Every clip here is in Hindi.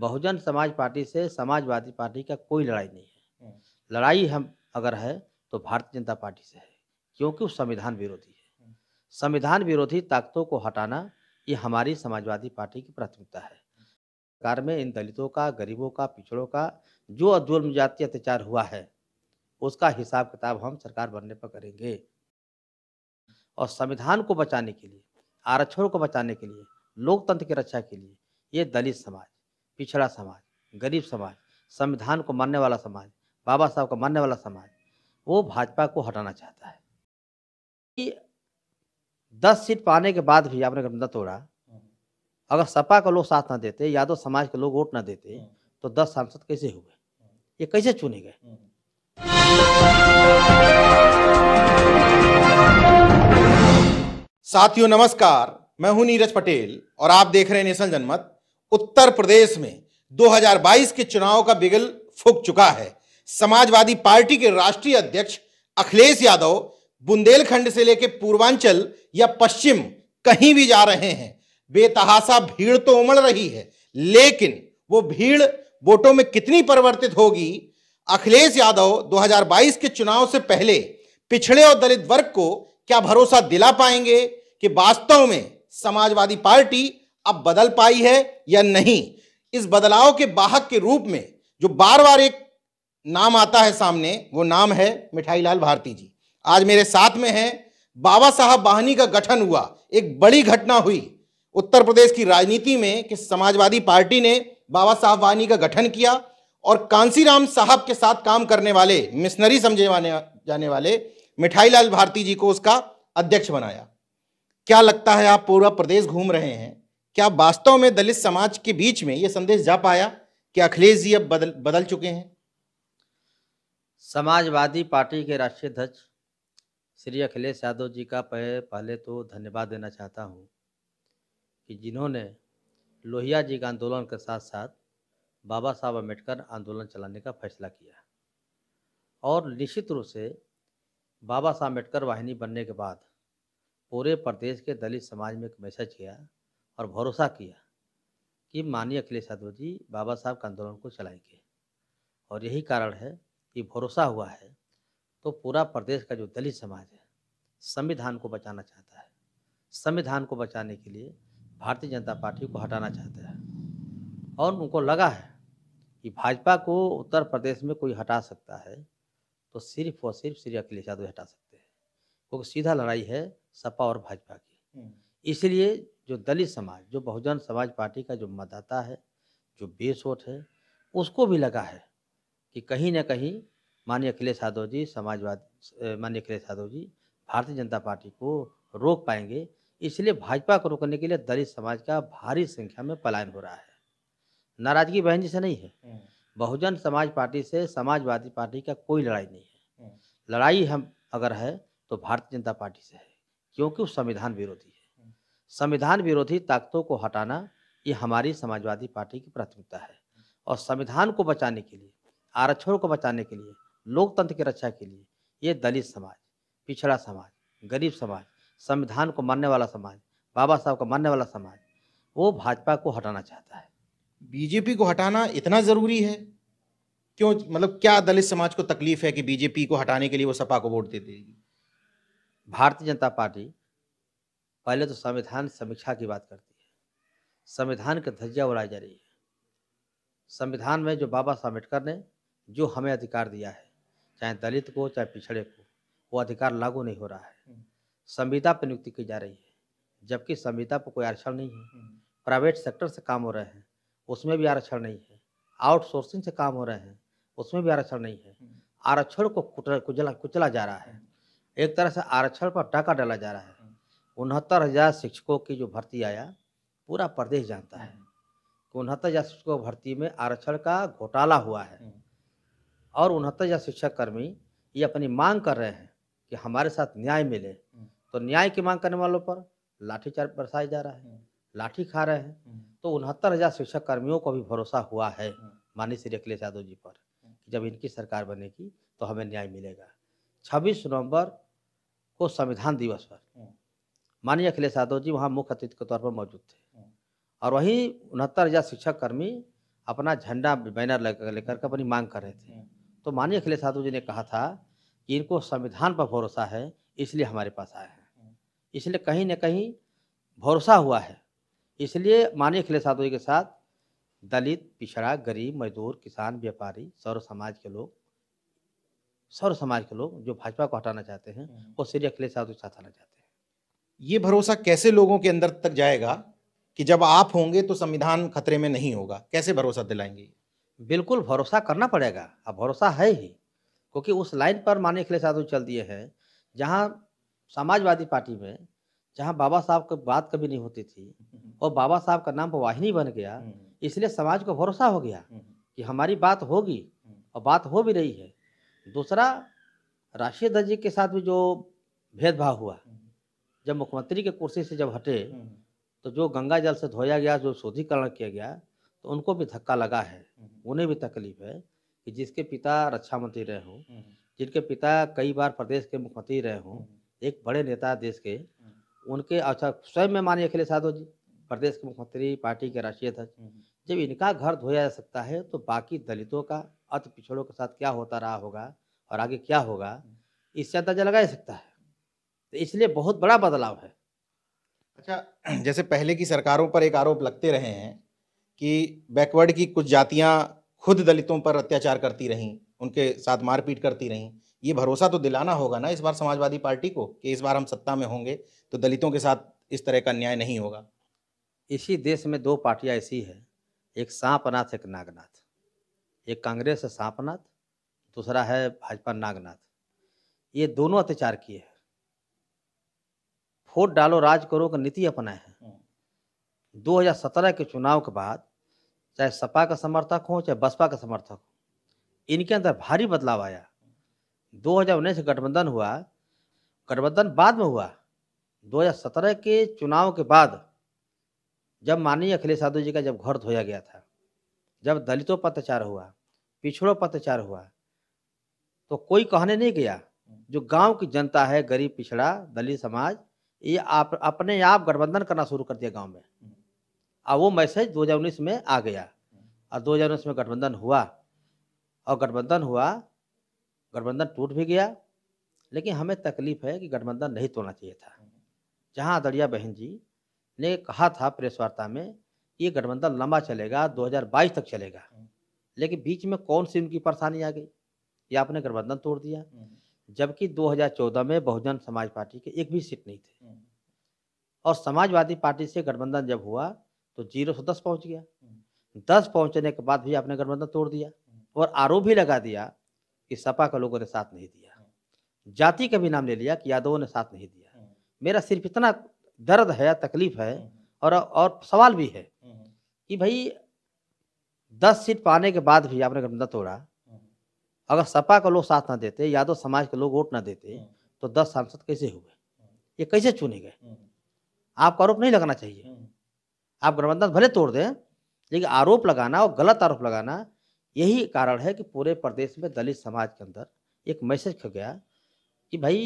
बहुजन समाज पार्टी से समाजवादी पार्टी का कोई लड़ाई नहीं है हम्म। लड़ाई हम अगर है तो भारतीय जनता पार्टी से है क्योंकि वो संविधान विरोधी है हम्म। संविधान विरोधी ताकतों को हटाना ये हमारी समाजवादी पार्टी की प्राथमिकता है सरकार में इन दलितों का गरीबों का पिछड़ों का जो जुर्म जाति अत्याचार हुआ है उसका हिसाब किताब हम सरकार बनने पर करेंगे और संविधान को बचाने के लिए आरक्षण को बचाने के लिए लोकतंत्र की रक्षा के लिए ये दलित समाज पिछड़ा समाज गरीब समाज संविधान को मानने वाला समाज बाबा साहब को मानने वाला समाज वो भाजपा को हटाना चाहता है कि दस सीट पाने के बाद भी आपने गठबंधन तोड़ा अगर सपा का लोग साथ ना देते यादव समाज के लोग वोट ना देते तो दस सांसद कैसे हुए ये कैसे चुने गए साथियों नमस्कार मैं हूं नीरज पटेल और आप देख रहे हैं नेशनल जनमत उत्तर प्रदेश में 2022 के चुनाव का बिगल फूक चुका है समाजवादी पार्टी के राष्ट्रीय अध्यक्ष अखिलेश यादव बुंदेलखंड से लेकर पूर्वांचल या पश्चिम कहीं भी जा रहे हैं बेतहासा भीड़ तो उमड़ रही है लेकिन वो भीड़ वोटों में कितनी परिवर्तित होगी अखिलेश यादव 2022 के चुनाव से पहले पिछड़े और दलित वर्ग को क्या भरोसा दिला पाएंगे कि वास्तव में समाजवादी पार्टी अब बदल पाई है या नहीं इस बदलाव के बाहक के रूप में जो बार बार एक नाम आता है सामने वो नाम है मिठाई लाल भारती जी आज मेरे साथ में हैं बाबा साहब वाहनी का गठन हुआ एक बड़ी घटना हुई उत्तर प्रदेश की राजनीति में कि समाजवादी पार्टी ने बाबा साहब वाहनी का गठन किया और कांसीराम साहब के साथ काम करने वाले मिशनरी समझे जाने वाले मिठाई लाल भारती जी को उसका अध्यक्ष बनाया क्या लगता है आप पूरा प्रदेश घूम रहे हैं क्या वास्तव में दलित समाज के बीच में ये संदेश जा पाया कि अखिलेश जी अब बदल बदल चुके हैं समाजवादी पार्टी के राष्ट्रीय अध्यक्ष श्री अखिलेश यादव जी का पहले तो धन्यवाद देना चाहता हूँ कि जिन्होंने लोहिया जी का आंदोलन के साथ साथ बाबा साहब अम्बेडकर आंदोलन चलाने का फैसला किया और निश्चित रूप से बाबा साहब अम्बेडकर वाहिनी बनने के बाद पूरे प्रदेश के दलित समाज में एक मैसेज किया और भरोसा किया कि माननीय अखिलेश यादव जी बाबा साहब के आंदोलन को चलाएंगे और यही कारण है कि भरोसा हुआ है तो पूरा प्रदेश का जो दलित समाज है संविधान को बचाना चाहता है संविधान को बचाने के लिए भारतीय जनता पार्टी को हटाना चाहता है और उनको लगा है कि भाजपा को उत्तर प्रदेश में कोई हटा सकता है तो सिर्फ और सिर्फ श्री अखिलेश यादव हटा सकते हैं क्योंकि सीधा लड़ाई है सपा और भाजपा की हम्म। इसलिए जो दलित समाज जो बहुजन समाज पार्टी का जो मतदाता है जो बेस वोट है उसको भी लगा है कि कहीं ना कहीं माननीय अखिलेश यादव जी समाजवाद माननीय अखिलेश यादव जी भारतीय जनता पार्टी को रोक पाएंगे इसलिए भाजपा को रोकने के लिए दलित समाज का भारी संख्या में पलायन हो रहा है नाराजगी बहन जी से नहीं है हम्म। बहुजन समाज पार्टी से समाजवादी पार्टी का कोई लड़ाई नहीं है हम्म। लड़ाई हम अगर है तो भारतीय जनता पार्टी से है क्योंकि वो संविधान विरोधी है संविधान विरोधी ताकतों को हटाना ये हमारी समाजवादी पार्टी की प्राथमिकता है और संविधान को बचाने के लिए आरक्षण को बचाने के लिए लोकतंत्र की रक्षा के लिए ये दलित समाज पिछड़ा समाज गरीब समाज संविधान को मानने वाला समाज बाबा साहब को मानने वाला समाज वो भाजपा को हटाना चाहता है बीजेपी को हटाना इतना ज़रूरी है क्यों मतलब क्या दलित समाज को तकलीफ है कि बीजेपी को हटाने के लिए वो सपा को वोट दे देगी भारतीय जनता पार्टी पहले तो संविधान समीक्षा की बात करती है संविधान का धज्जा उड़ाई जा रही है संविधान में जो बाबा साहब ने जो हमें अधिकार दिया है चाहे दलित को चाहे पिछड़े को वो अधिकार लागू नहीं हो रहा है हम्म। संविदा पर नियुक्ति की जा रही है जबकि संविदा पर कोई आरक्षण नहीं है हम्म। प्राइवेट सेक्टर से काम हो रहे हैं उसमें भी आरक्षण नहीं है आउटसोर्सिंग से काम हो रहे हैं उसमें भी आरक्षण नहीं है हम्म। आरक्षण को कुचला कुचला जा रहा है एक तरह से आरक्षण पर डाका डाला जा रहा है उनहत्तर हज़ार शिक्षकों की जो भर्ती आया पूरा प्रदेश जानता है कि उनहत्तर हज़ार शिक्षकों भर्ती में आरक्षण का घोटाला हुआ है हम्म। और उनहत्तर हज़ार शिक्षक कर्मी ये अपनी मांग कर रहे हैं कि हमारे साथ न्याय मिले हम्म। तो न्याय की मांग करने वालों पर लाठीचार्ज बरसाया जा रहा है हम्म। लाठी खा रहे हैं तो उनहत्तर हज़ार शिक्षक कर्मियों को भी भरोसा हुआ है माननीय श्री अखिलेश यादव जी पर कि जब इनकी सरकार बनेगी तो हमें न्याय मिलेगा छब्बीस नवंबर को संविधान दिवस पर माननीय अखिलेश यादव जी वहाँ मुख्य अतिथि के तौर पर मौजूद थे हाँ। और वहीं उनहत्तर हज़ार शिक्षक कर्मी अपना झंडा बैनर लेकर लेकर के अपनी मांग कर रहे थे हाँ। तो माननीय अखिलेश यादव जी ने कहा था कि इनको संविधान पर भरोसा है इसलिए हमारे पास आए हैं हाँ। इसलिए कहीं ना कहीं भरोसा हुआ है इसलिए माननीय अखिलेश यादव जी के साथ दलित पिछड़ा गरीब मजदूर किसान व्यापारी सौर समाज के लोग सौर समाज के लोग जो भाजपा को हटाना चाहते हैं वो श्री अखिलेश यादव के साथ आना चाहते हैं ये भरोसा कैसे लोगों के अंदर तक जाएगा कि जब आप होंगे तो संविधान खतरे में नहीं होगा कैसे भरोसा दिलाएंगे बिल्कुल भरोसा करना पड़ेगा अब भरोसा है ही क्योंकि उस लाइन पर माने अखिलेश यादव चल दिए हैं जहाँ समाजवादी पार्टी में जहाँ बाबा साहब की बात कभी नहीं होती थी और बाबा साहब का नाम पर वाहिनी बन गया हम्म। इसलिए समाज को भरोसा हो गया हम्म। कि हमारी बात होगी हम्म। और बात हो भी रही है दूसरा राशिद जी के साथ भी जो भेदभाव हुआ जब मुख्यमंत्री के कुर्सी से जब हटे हम्म। तो जो गंगा जल से धोया गया जो शोधीकरण किया गया तो उनको भी धक्का लगा है हम्म। उन्हें भी तकलीफ है कि जिसके पिता रक्षा मंत्री रहे हों हम्म। जिनके पिता कई बार प्रदेश के मुख्यमंत्री रहे हों एक बड़े नेता देश के उनके अच्छा स्वयं में मानिए अखिलेश यादव जी प्रदेश के मुख्यमंत्री पार्टी के राष्ट्रीय अध्यक्ष जब इनका घर धोया जा सकता है तो बाकी दलितों का अत पिछड़ों के साथ क्या होता रहा होगा और आगे क्या होगा इससे अंदाजा लगाया जा सकता है तो इसलिए बहुत बड़ा बदलाव है अच्छा जैसे पहले की सरकारों पर एक आरोप लगते रहे हैं कि बैकवर्ड की कुछ जातियां खुद दलितों पर अत्याचार करती रहीं उनके साथ मारपीट करती रहीं ये भरोसा तो दिलाना होगा ना इस बार समाजवादी पार्टी को कि इस बार हम सत्ता में होंगे तो दलितों के साथ इस तरह का न्याय नहीं होगा इसी देश में दो पार्टियां ऐसी हैं एक सांपनाथ एक नागनाथ एक कांग्रेस है सांपनाथ दूसरा है भाजपा नागनाथ ये दोनों अत्याचार किए हैं वोट डालो राज करो का नीति अपनाए हैं 2017 हम्म। के चुनाव के बाद चाहे सपा का समर्थक हो चाहे बसपा का समर्थक हो इनके अंदर भारी बदलाव आया दो हजार गठबंधन हुआ गठबंधन बाद में हुआ 2017 के चुनाव के बाद जब माननीय अखिलेश यादव जी का जब घर धोया गया था जब दलितों पर अत्याचार हुआ पिछड़ों पर अत्याचार हुआ तो कोई कहने नहीं गया हम्म। जो गांव की जनता है गरीब पिछड़ा दलित समाज ये आप अपने आप गठबंधन करना शुरू कर दिया गांव में और वो मैसेज 2019 में आ गया और 2019 में गठबंधन हुआ और गठबंधन हुआ गठबंधन टूट भी गया लेकिन हमें तकलीफ है कि गठबंधन नहीं तोड़ना चाहिए था जहां अदड़िया बहन जी ने कहा था प्रेस वार्ता में ये गठबंधन लंबा चलेगा 2022 तक चलेगा लेकिन बीच में कौन सी उनकी परेशानी आ गई या आपने गठबंधन तोड़ दिया जबकि 2014 में बहुजन समाज पार्टी के एक भी सीट नहीं थे हम्म। और समाजवादी पार्टी से गठबंधन जब हुआ तो जीरो से दस पहुंच गया हम्म। दस पहुंचने के बाद भी आपने गठबंधन तोड़ दिया हम्म। और आरोप भी लगा दिया कि सपा का लोगों ने साथ नहीं दिया जाति का भी नाम ले लिया कि यादवों ने साथ नहीं दिया मेरा सिर्फ इतना दर्द है तकलीफ है और और सवाल भी है कि भाई दस सीट पाने के बाद भी आपने गठबंधन तोड़ा अगर सपा का लोग साथ ना देते यादव समाज के लोग वोट ना देते हाँ। तो दस सांसद कैसे हुए ये हाँ। कैसे चुने गए हाँ। आपका आरोप नहीं लगाना चाहिए आप गठबंधन भले तोड़ दें लेकिन आरोप लगाना और गलत आरोप लगाना यही कारण है कि पूरे प्रदेश में दलित समाज के अंदर एक मैसेज खो गया कि भाई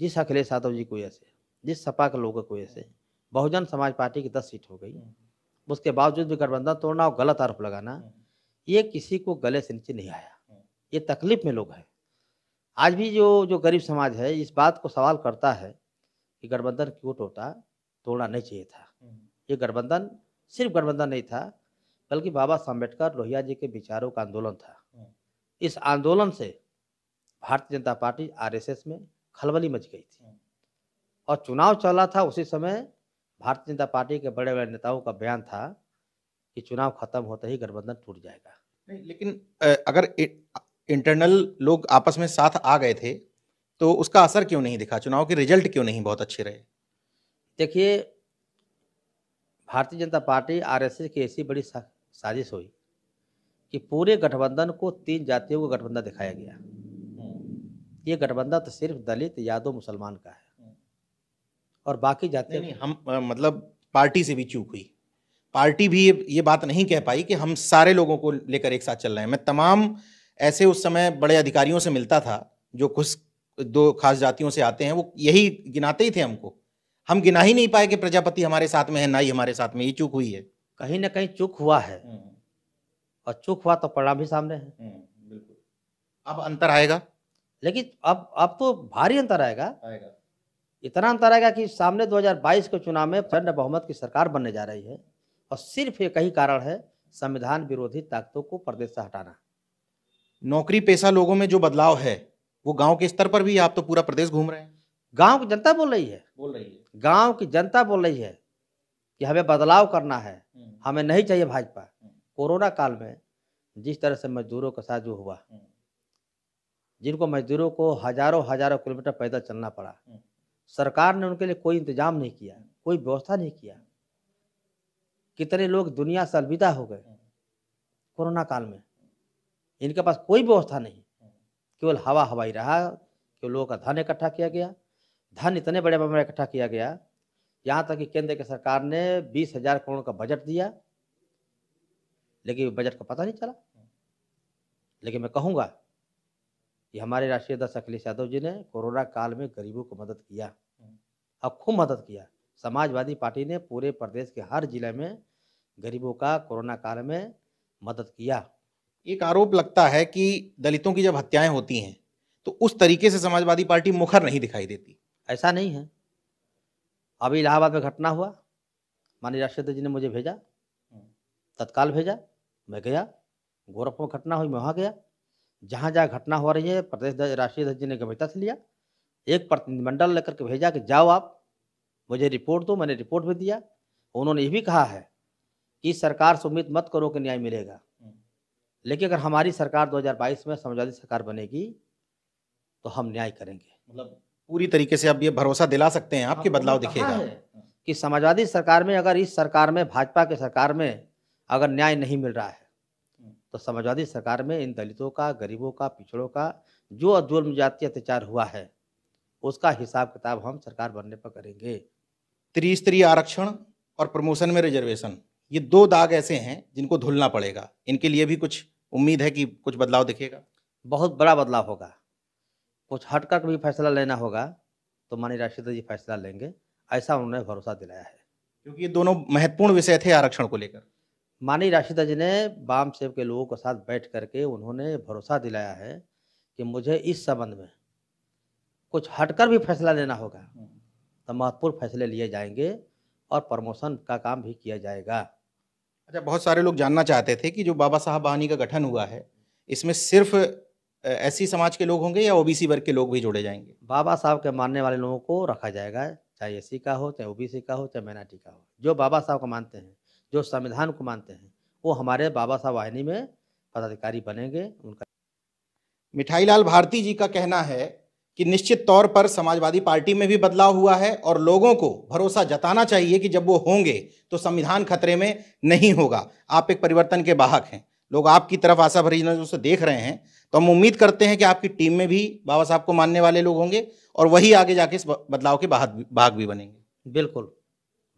जिस अखिलेश यादव जी को ऐसे जिस सपा के लोगों को ऐसे बहुजन समाज पार्टी की दस सीट हो गई उसके बावजूद भी गठबंधन तोड़ना और गलत आरोप लगाना ये किसी को गले से नीचे नहीं आया ये तकलीफ में लोग हैं आज भी जो जो गरीब समाज है इस बात को सवाल करता है कि गठबंधन क्यों टोटा तोड़ना नहीं चाहिए था ये गठबंधन सिर्फ गठबंधन नहीं था बल्कि बाबा अम्बेडकर लोहिया जी के विचारों का आंदोलन था इस आंदोलन से भारतीय जनता पार्टी आरएसएस में खलबली मच गई थी और चुनाव चला था उसी समय भारतीय जनता पार्टी के बड़े बड़े नेताओं का बयान था कि चुनाव खत्म होते ही गठबंधन टूट जाएगा नहीं लेकिन अगर इंटरनल लोग आपस में साथ आ गए थे तो उसका असर क्यों नहीं दिखा चुनाव के रिजल्ट क्यों नहीं बहुत अच्छे रहे देखिए भारतीय जनता पार्टी आरएसएस की ऐसी बड़ी साजिश हुई कि पूरे गठबंधन को तीन जातियों का गठबंधन दिखाया गया हम्म। ये गठबंधन तो सिर्फ दलित यादव मुसलमान का है हम्म। और बाकी जातियों नहीं, नहीं हम आ, मतलब पार्टी से भी चूक हुई पार्टी भी ये, ये बात नहीं कह पाई कि हम सारे लोगों को लेकर एक साथ चल रहे हैं मैं तमाम ऐसे उस समय बड़े अधिकारियों से मिलता था जो कुछ दो खास जातियों से आते हैं वो यही गिनाते ही थे हमको हम गिना ही नहीं पाए कि प्रजापति हमारे साथ में है ना ही हमारे साथ में ये चूक हुई है कहीं ना कहीं चूक हुआ है हम्म। और चूक हुआ तो परिणाम भी सामने है हम्म, बिल्कुल अब अंतर आएगा लेकिन अब अब तो भारी अंतर आएगा आएगा इतना अंतर आएगा कि सामने 2022 के चुनाव में प्रचंड बहुमत की सरकार बनने जा रही है और सिर्फ एक ही कारण है संविधान विरोधी ताकतों को प्रदेश से हटाना नौकरी पेशा लोगों में जो बदलाव है वो गांव के स्तर पर भी आप तो पूरा प्रदेश घूम रहे हैं गांव की जनता बोल रही है बोल रही है गांव की जनता बोल रही है कि हमें बदलाव करना है हम्म। हमें नहीं चाहिए भाजपा हम्म। कोरोना काल में जिस तरह से मजदूरों के साथ जो हुआ हम्म। जिनको मजदूरों को हजारों हजारों किलोमीटर पैदल चलना पड़ा सरकार ने उनके लिए कोई इंतजाम नहीं किया कोई व्यवस्था नहीं किया कितने लोग दुनिया से अलविदा हो गए कोरोना काल में इनके पास कोई व्यवस्था नहीं केवल हवा हवाई रहा केवल लोगों का धन इकट्ठा किया गया धन इतने बड़े पैमाने इकट्ठा किया गया यहाँ तक कि केंद्र की सरकार ने बीस हजार करोड़ का बजट दिया लेकिन बजट का पता नहीं चला लेकिन मैं कहूँगा कि हमारे राष्ट्रीय अध्यक्ष अखिलेश यादव जी ने कोरोना काल में गरीबों को मदद किया और खूब मदद किया समाजवादी पार्टी ने पूरे प्रदेश के हर जिले में गरीबों का कोरोना काल में मदद किया एक आरोप लगता है कि दलितों की जब हत्याएं होती हैं तो उस तरीके से समाजवादी पार्टी मुखर नहीं दिखाई देती ऐसा नहीं है अभी इलाहाबाद में घटना हुआ माननीय राष्ट्रपति जी ने मुझे भेजा तत्काल भेजा मैं गया गोरखपुर में घटना हुई मैं वहाँ गया जहाँ जहाँ घटना हो रही है प्रदेश राष्ट्रीय अध्यक्ष जी ने गंभीरता से लिया एक प्रतिनिधिमंडल लेकर के भेजा कि जाओ आप मुझे रिपोर्ट दो मैंने रिपोर्ट भी दिया उन्होंने ये भी कहा है कि सरकार से उम्मीद मत करो कि न्याय मिलेगा लेकिन अगर हमारी सरकार 2022 में समाजवादी सरकार बनेगी तो हम न्याय करेंगे मतलब पूरी तरीके से अब ये भरोसा दिला सकते हैं आपके हाँ, बदलाव मतलब दिखेगा कि समाजवादी सरकार में अगर इस सरकार में भाजपा के सरकार में अगर न्याय नहीं मिल रहा है तो समाजवादी सरकार में इन दलितों का गरीबों का पिछड़ों का जो जुल्म जाति अत्याचार हुआ है उसका हिसाब किताब हम सरकार बनने पर करेंगे त्रिस्तरीय आरक्षण और प्रमोशन में रिजर्वेशन ये दो दाग ऐसे हैं जिनको धुलना पड़ेगा इनके लिए भी कुछ उम्मीद है कि कुछ बदलाव दिखेगा बहुत बड़ा बदलाव होगा कुछ हट कर भी फैसला लेना होगा तो माननीय राष्ट्रपति जी फैसला लेंगे ऐसा उन्होंने भरोसा दिलाया है क्योंकि ये दोनों महत्वपूर्ण विषय थे आरक्षण को लेकर माननीय राष्ट्रपति जी ने बाम सेव के लोगों के साथ बैठ करके उन्होंने भरोसा दिलाया है कि मुझे इस संबंध में कुछ हटकर भी फैसला लेना होगा हम्म। तो महत्वपूर्ण फैसले लिए जाएंगे और प्रमोशन का काम भी किया जाएगा अच्छा बहुत सारे लोग जानना चाहते थे कि जो बाबा साहब बहानी का गठन हुआ है इसमें सिर्फ ऐसी समाज के लोग होंगे या ओबीसी वर्ग के लोग भी जोड़े जाएंगे बाबा साहब के मानने वाले लोगों को रखा जाएगा चाहे एस का हो चाहे ओबीसी का हो चाहे माइनॉरिटी का हो जो बाबा साहब को मानते हैं जो संविधान को मानते हैं वो हमारे बाबा साहब वाहिनी में पदाधिकारी बनेंगे उनका मिठाई लाल भारती जी का कहना है कि निश्चित तौर पर समाजवादी पार्टी में भी बदलाव हुआ है और लोगों को भरोसा जताना चाहिए कि जब वो होंगे तो संविधान खतरे में नहीं होगा आप एक परिवर्तन के बाहक हैं लोग आपकी तरफ आशा भरी नजरों से देख रहे हैं तो हम उम्मीद करते हैं कि आपकी टीम में भी बाबा साहब को मानने वाले लोग होंगे और वही आगे जाके इस बदलाव के भाग भी बनेंगे बिल्कुल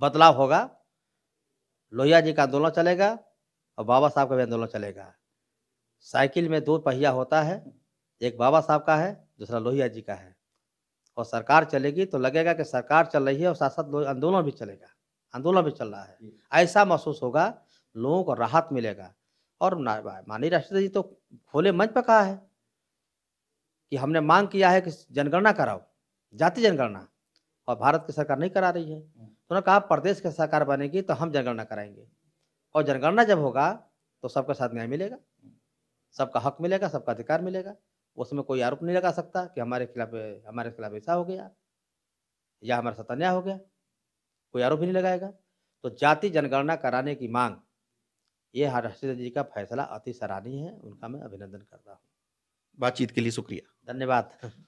बदलाव होगा लोहिया जी का आंदोलन चलेगा और बाबा साहब का भी आंदोलन चलेगा साइकिल में दो पहिया होता है एक बाबा साहब का है दूसरा लोहिया जी का है और सरकार चलेगी तो लगेगा कि सरकार चल रही है और साथ साथ आंदोलन भी चलेगा आंदोलन भी चल रहा है ऐसा महसूस होगा लोगों को राहत मिलेगा और माननीय राष्ट्रपति जी तो खोले मंच पर कहा है कि हमने मांग किया है कि जनगणना कराओ जाति जनगणना और भारत की सरकार नहीं करा रही है तो उन्होंने कहा प्रदेश की सरकार बनेगी तो हम जनगणना कराएंगे और जनगणना जब होगा तो सबका साथ न्याय मिलेगा सबका हक मिलेगा सबका अधिकार मिलेगा उसमें कोई आरोप नहीं लगा सकता कि हमारे खिलाफ हमारे खिलाफ ऐसा हो गया या हमारा सत्यान्याय हो गया कोई आरोप ही नहीं लगाएगा तो जाति जनगणना कराने की मांग ये हर्षित जी का फैसला अति सराहनीय है उनका मैं अभिनंदन कर रहा हूँ बातचीत के लिए शुक्रिया धन्यवाद